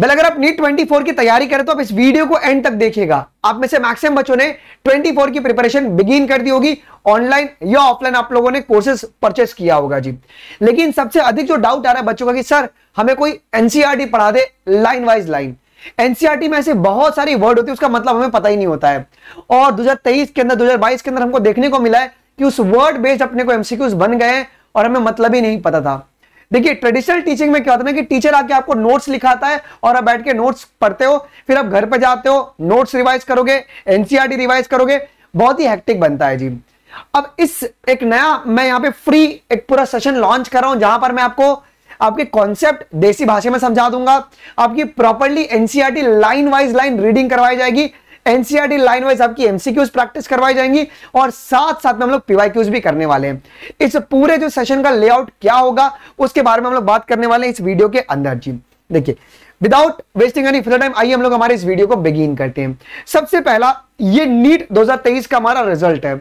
well अगर आप NEET 24 की तैयारी करें तो आप इस वीडियो को एंड तक देखिएगा आप में से मैक्सिमम बच्चों ने 24 की प्रिपरेशन बिगिन कर दी होगी ऑनलाइन या ऑफलाइन आप लोगों ने कोर्सेज परचेस किया होगा जी लेकिन सबसे अधिक जो डाउट आ रहा है बच्चों का कि सर हमें कोई एनसीआरटी e पढ़ा दे लाइन वाइज लाइन एनसीआरटी में ऐसे बहुत सारी वर्ड होती है उसका मतलब हमें पता ही नहीं होता है और तेईस के अंदर बाईस के अंदर हमको देखने को मिला है कि उस वर्ड बेस्ड अपने को एमसीक्यूज बन गए और हमें मतलब ही नहीं पता था देखिए ट्रेडिशनल टीचिंग में क्या होता है ना कि टीचर आके आपको नोट्स लिखाता है और आप बैठ के नोट्स पढ़ते हो फिर आप घर पर जाते हो नोट्स रिवाइज करोगे एनसीआरटी रिवाइज e करोगे बहुत ही हेक्टिक बनता है जी अब इस एक नया मैं यहां पे फ्री एक पूरा सेशन लॉन्च कर रहा हूं जहां पर मैं आपको आपके कॉन्सेप्ट देसी भाषा में समझा दूंगा आपकी properly NCERT line wise line reading करवाई जाएगी एनसीआरटी लाइन वाइज आपकी एमसीक्यूज प्रैक्टिस करवाई जाएंगी और साथ साथ में हम लोग पीवाईक्यूज भी करने वाले हैं इस पूरे जो सेशन का लेआउट क्या होगा उसके बारे में हम लोग बात करने वाले हैं इस वीडियो के अंदर जी देखिए without wasting any filler time आइए हम लोग हमारे इस वीडियो को बिगिन करते हैं सबसे पहला ये नीट 2023 का हमारा रिजल्ट है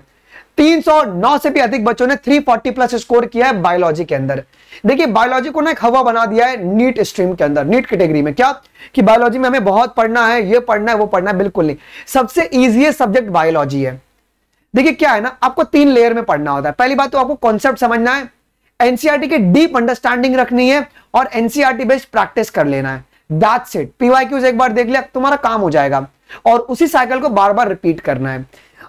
309 से भी अधिक बच्चों ने 340 प्लस स्कोर किया है बायोलॉजी के अंदर देखिए बायोलॉजी को ना एक हवा बना दिया है नीट स्ट्रीम के अंदर नीट कैटेगरी में क्या कि बायोलॉजी में हमें बहुत पढ़ना है ये पढ़ना है वो पढ़ना है बिल्कुल नहीं सबसे ईजिएस्ट सब्जेक्ट बायोलॉजी है देखिए क्या है ना आपको तीन लेयर में पढ़ना होता है पहली बात तो आपको कॉन्सेप्ट समझना है एनसीआरटी e की डीप अंडरस्टैंडिंग रखनी है और एनसीआरटी बेस्ड प्रैक्टिस कर लेना है दैट्स इट पीवाईक्यूज एक बार देख लिया तुम्हारा काम हो जाएगा और उसी साइकिल को बार बार रिपीट करना है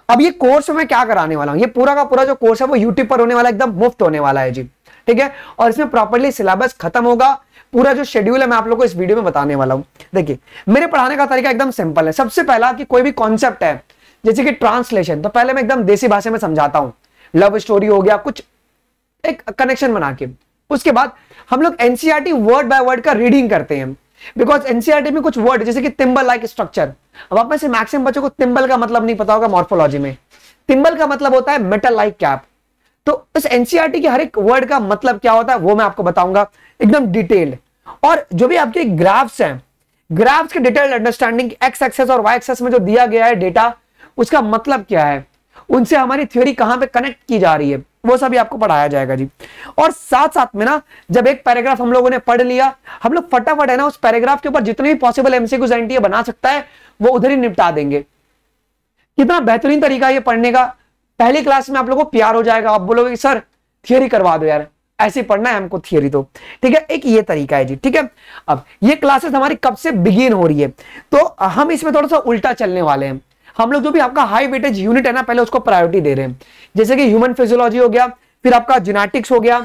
अब ये कोर्स में क्या कराने वाला हूं ये पूरा का पूरा जो कोर्स है वो यूट्यूब पर होने वाला एकदम मुफ्त होने वाला है जी ठीक है और इसमें प्रॉपरली सिलेबस खत्म होगा पूरा जो शेड्यूल है मैं आप लोग को इस वीडियो में बताने वाला हूं देखिए मेरे पढ़ाने का तरीका एकदम सिंपल है सबसे पहला कि कोई भी कॉन्सेप्ट है जैसे कि ट्रांसलेशन तो पहले मैं एकदम देसी भाषा में समझाता हूं लव स्टोरी हो गया कुछ एक कनेक्शन बना के उसके बाद हम लोग एनसीआरटी वर्ड बाय वर्ड का रीडिंग करते हैं बिकॉज एनसीआरटी e में कुछ वर्ड जैसे कि तिम्बल लाइक स्ट्रक्चर अब आप में से मैक्सिम बच्चों को तिम्बल का मतलब नहीं पता होगा मॉर्फोलॉजी में तिम्बल का मतलब होता है मेटल लाइक कैप तो इस एनसीआरटी e के हर एक वर्ड का मतलब क्या होता है वो मैं आपको बताऊंगा एकदम डिटेल्ड और जो भी आपके ग्राफ्स हैं ग्राफ्स के डिटेल्ड अंडरस्टैंडिंग एक्स एक्सेस और वाई एक्सेस में जो दिया गया है डेटा उसका मतलब क्या है उनसे हमारी थ्योरी कहां पे कनेक्ट की जा रही है वो सभी आपको पढ़ाया जाएगा जी और साथ साथ में ना जब एक पैराग्राफ हम लोगों ने पढ़ लिया हम लोग फटाफट है ना उस पैराग्राफ के ऊपर जितने भी पॉसिबल एमसीक्यूज एनटीए बना सकता है वो उधर ही निपटा देंगे कितना बेहतरीन तरीका ये पढ़ने का पहली क्लास में आप लोगों को प्यार हो जाएगा आप बोलोगे सर थियोरी करवा दो यार ऐसे पढ़ना है हमको थियोरी तो ठीक है एक ये तरीका है जी ठीक है अब ये क्लासेस हमारी कब से बिगिन हो रही है तो हम इसमें थोड़ा सा उल्टा चलने वाले हैं हम लोग जो भी आपका हाई वेटेज यूनिट है ना पहले उसको प्रायोरिटी दे रहे हैं जैसे कि ह्यूमन फिजियोलॉजी हो गया फिर आपका जिनेटिक्स हो गया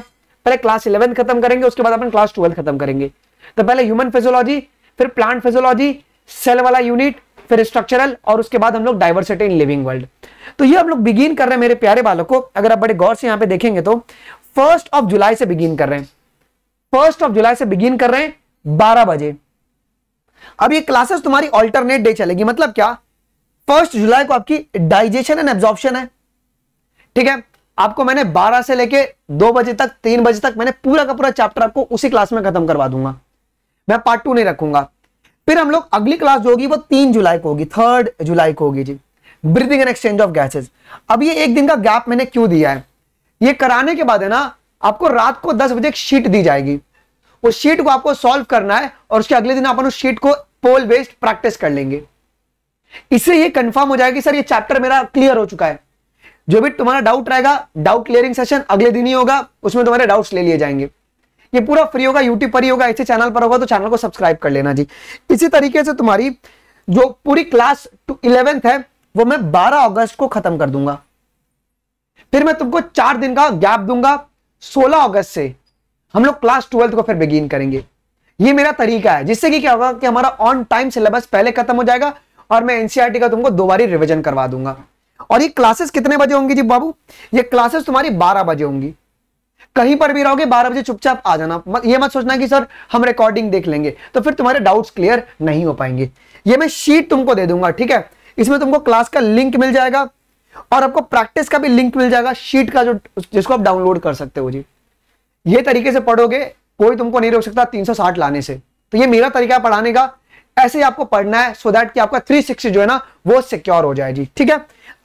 पहले क्लास इलेवन खत्म करेंगे उसके बाद अपन क्लास ट्वेल्थ खत्म करेंगे तो पहले ह्यूमन फिजियोलॉजी फिर प्लांट फिजियोलॉजी सेल वाला यूनिट फिर स्ट्रक्चरल और उसके बाद हम लोग डाइवर्सिटी इन लिविंग वर्ल्ड तो ये हम लोग बिगिन कर रहे हैं मेरे प्यारे बालों को अगर आप बड़े गौर से यहां पे देखेंगे तो फर्स्ट ऑफ जुलाई से बिगिन कर रहे हैं फर्स्ट ऑफ जुलाई से बिगिन कर रहे हैं बारह बजे अब ये क्लासेस तुम्हारी ऑल्टरनेट डे चलेगी मतलब क्या फर्स्ट जुलाई को आपकी डाइजेशन एंड एब्जॉर्प्शन है ठीक है आपको मैंने 12 से लेके 2 बजे तक 3 बजे तक मैंने पूरा का पूरा चैप्टर आपको उसी क्लास में खत्म करवा दूंगा मैं पार्ट टू नहीं रखूंगा फिर हम लोग अगली क्लास जो होगी वो 3 जुलाई को होगी थर्ड जुलाई को होगी जी breathing and exchange of gases अब ये एक दिन का गैप मैंने क्यों दिया है ये कराने के बाद है ना आपको रात को दस बजे एक शीट दी जाएगी उस शीट को आपको सॉल्व करना है और उसके अगले दिन आप उस शीट को पोल बेस्ड प्रैक्टिस कर लेंगे इससे ये कंफर्म हो जाएगा कि सर ये चैप्टर मेरा क्लियर हो चुका है जो भी तुम्हारा डाउट रहेगा डाउट क्लियरिंग सेशन अगले दिन ही होगा उसमें तुम्हारे डाउट्स ले लिए जाएंगे ये पूरा फ्री होगा यूट्यूब पर ही होगा इसी चैनल पर होगा तो चैनल को सब्सक्राइब कर लेना जी इसी तरीके से तुम्हारी जो पूरी क्लास टू इलेवेंथ है वो मैं बारह अगस्त को खत्म कर दूंगा फिर मैं तुमको चार दिन का गैप दूंगा सोलह अगस्त से हम लोग क्लास ट्वेल्थ को फिर बिगिन करेंगे ये मेरा तरीका है जिससे कि क्या होगा कि हमारा ऑन टाइम सिलेबस पहले खत्म हो जाएगा और मैं एनसीआर e का तुमको दो बारी रिविजन करवा दूंगा और ये क्लासेस कितने बजे होंगी जी बाबू ये क्लासेस तुम्हारी बारह बजे होंगी कहीं पर भी रहोगे बारह बजे चुपचाप आ जाना ये मत सोचना कि सर हम रिकॉर्डिंग देख लेंगे तो फिर तुम्हारे डाउट्स क्लियर नहीं हो पाएंगे ये मैं शीट तुमको दे दूंगा ठीक है इसमें तुमको क्लास का लिंक मिल जाएगा और आपको प्रैक्टिस का भी लिंक मिल जाएगा शीट का जो जिसको आप डाउनलोड कर सकते हो जी ये तरीके से पढ़ोगे कोई तुमको नहीं रोक सकता तीन लाने से तो ये मेरा तरीका पढ़ाने का ऐसे ही आपको पढ़ना है सो so दैट कि आपका 360 जो है ना वो सिक्योर हो जाए जी ठीक है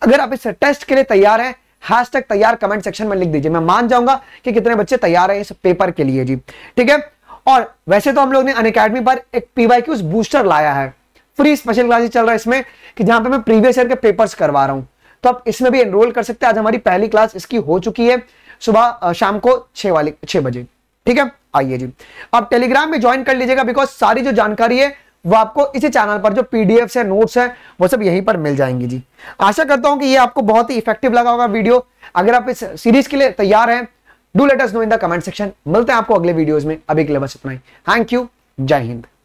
अगर आप इस टेस्ट के लिए तैयार हैं हैश टैग तैयार कमेंट सेक्शन में लिख दीजिए मैं मान जाऊंगा कि कितने बच्चे तैयार हैं इस पेपर के लिए जी ठीक है और वैसे तो हम लोग ने अन अकेडमी पर एक पीवाई बूस्टर लाया है फ्री स्पेशल क्लासेस चल रहा है इसमें कि जहां पर मैं प्रीवियस ईयर के पेपर्स करवा रहा हूं तो आप इसमें भी एनरोल कर सकते हैं आज हमारी पहली क्लास इसकी हो चुकी है सुबह शाम को छह वाली छह बजे ठीक है आइए जी आप टेलीग्राम में ज्वाइन कर लीजिएगा बिकॉज सारी जो जानकारी है वो आपको इसी चैनल पर जो पीडीएफ है नोट्स है वो सब यहीं पर मिल जाएंगे जी आशा करता हूं कि ये आपको बहुत ही इफेक्टिव लगा होगा वीडियो अगर आप इस सीरीज के लिए तैयार हैं do let us know in the comment section मिलते हैं आपको अगले वीडियोज में अभी के लिए बस इतना ही थैंक यू जय हिंद